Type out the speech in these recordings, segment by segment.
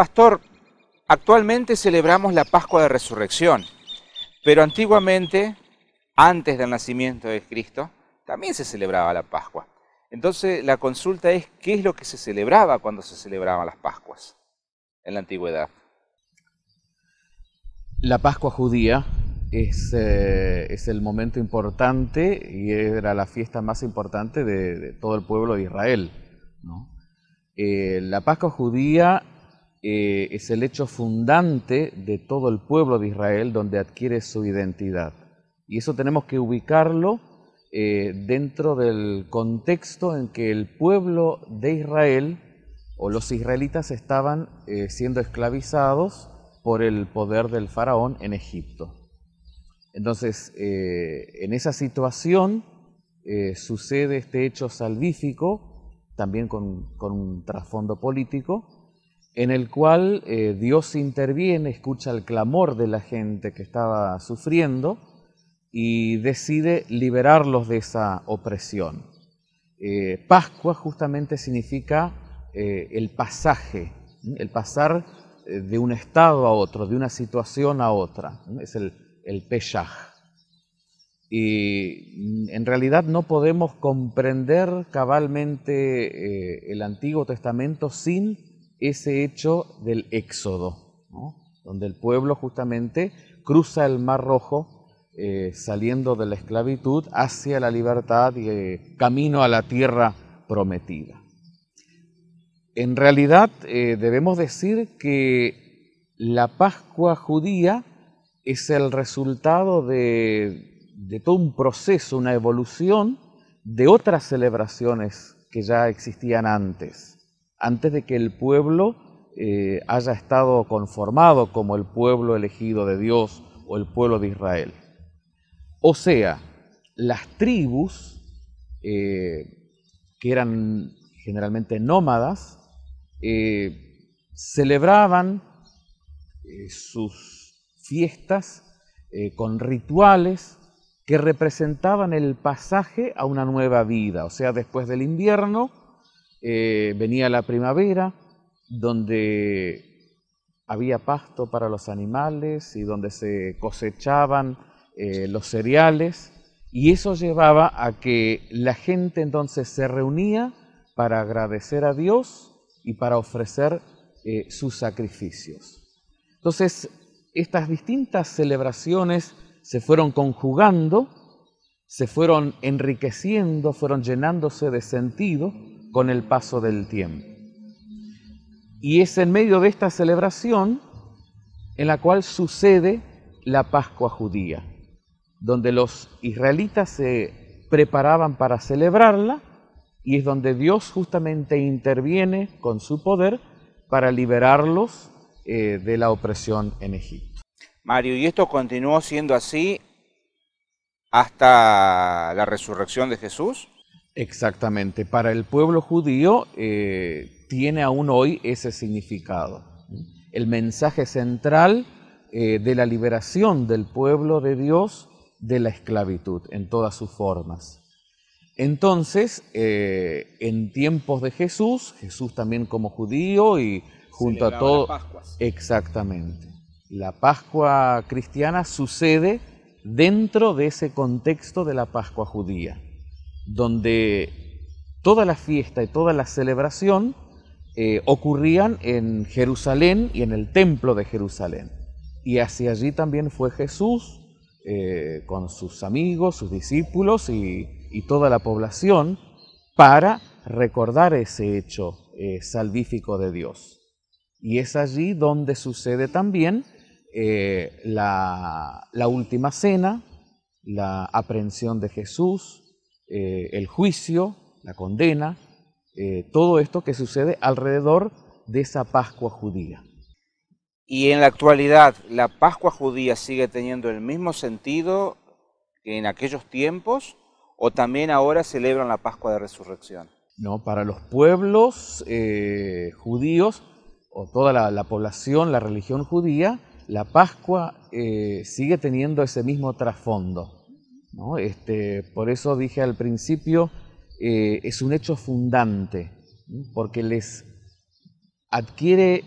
Pastor, actualmente celebramos la Pascua de Resurrección, pero antiguamente, antes del nacimiento de Cristo, también se celebraba la Pascua. Entonces la consulta es, ¿qué es lo que se celebraba cuando se celebraban las Pascuas en la antigüedad? La Pascua judía es, eh, el momento importante y era la fiesta más importante de, todo el pueblo de Israel. Eh, la Pascua judía eh, es el hecho fundante de todo el pueblo de Israel donde adquiere su identidad. Y eso tenemos que ubicarlo eh, dentro del contexto en que el pueblo de Israel o los israelitas estaban eh, siendo esclavizados por el poder del faraón en Egipto. Entonces, en esa situación sucede este hecho salvífico, también con un trasfondo político, en el cual eh, Dios interviene, escucha el clamor de la gente que estaba sufriendo y decide liberarlos de esa opresión. Eh, Pascua justamente significa eh, el pasaje, el pasar de un estado a otro, de una situación a otra, es el, el Y mm, en realidad no podemos comprender cabalmente el Antiguo Testamento sin ese hecho del éxodo, donde el pueblo justamente cruza el Mar Rojo eh, saliendo de la esclavitud hacia la libertad y eh, camino a la tierra prometida. En realidad eh, debemos decir que la Pascua judía es el resultado de todo un proceso, una evolución de otras celebraciones que ya existían antes antes de que el pueblo eh, haya estado conformado como el pueblo elegido de Dios o el pueblo de Israel. O sea, las tribus, eh, que eran generalmente nómadas, eh, celebraban sus fiestas con rituales que representaban el pasaje a una nueva vida, o sea, después del invierno, eh, venía la primavera, donde había pasto para los animales y donde se cosechaban eh, los cereales, y eso llevaba a que la gente entonces se reunía para agradecer a Dios y para ofrecer eh, sus sacrificios. Entonces, estas distintas celebraciones se fueron conjugando, se fueron enriqueciendo, fueron llenándose de sentido, con el paso del tiempo. Y es en medio de esta celebración en la cual sucede la Pascua judía, donde los israelitas se preparaban para celebrarla y es donde Dios justamente interviene con su poder para liberarlos eh, de la opresión en Egipto. Mario, ¿y esto continuó siendo así hasta la resurrección de Jesús? Exactamente. Para el pueblo judío eh, tiene aún hoy ese significado. El mensaje central eh, de la liberación del pueblo de Dios de la esclavitud en todas sus formas. Entonces, eh, en tiempos de Jesús, Jesús también como judío y junto a todos... Exactamente. La Pascua cristiana sucede dentro de ese contexto de la Pascua judía donde toda la fiesta y toda la celebración eh, ocurrían en Jerusalén y en el templo de Jerusalén. Y hacia allí también fue Jesús eh, con sus amigos, sus discípulos y, toda la población para recordar ese hecho eh, salvífico de Dios. Y es allí donde sucede también la, la última cena, la aprehensión de Jesús, eh, el juicio, la condena, eh, todo esto que sucede alrededor de esa Pascua judía. Y en la actualidad, ¿la Pascua judía sigue teniendo el mismo sentido que en aquellos tiempos o también ahora celebran la Pascua de Resurrección? No, para los pueblos eh, judíos o toda la, población, la religión judía, la Pascua sigue teniendo ese mismo trasfondo. Este, por eso dije al principio, eh, es un hecho fundante, porque les adquiere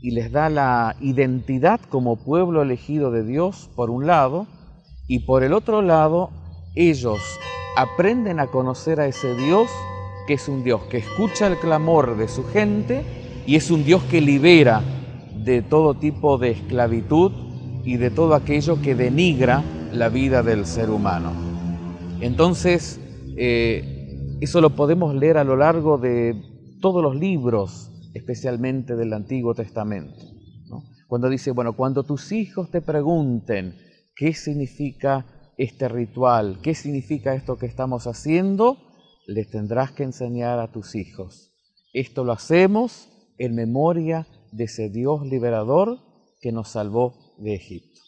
y les da la identidad como pueblo elegido de Dios, por un lado, y por el otro lado, ellos aprenden a conocer a ese Dios, que es un Dios que escucha el clamor de su gente y es un Dios que libera de todo tipo de esclavitud y de todo aquello que denigra la vida del ser humano. Entonces, eh, eso lo podemos leer a lo largo de todos los libros, especialmente del Antiguo Testamento. Cuando dice, bueno, cuando tus hijos te pregunten qué significa este ritual, qué significa esto que estamos haciendo, les tendrás que enseñar a tus hijos. Esto lo hacemos en memoria de ese Dios liberador que nos salvó de Egipto.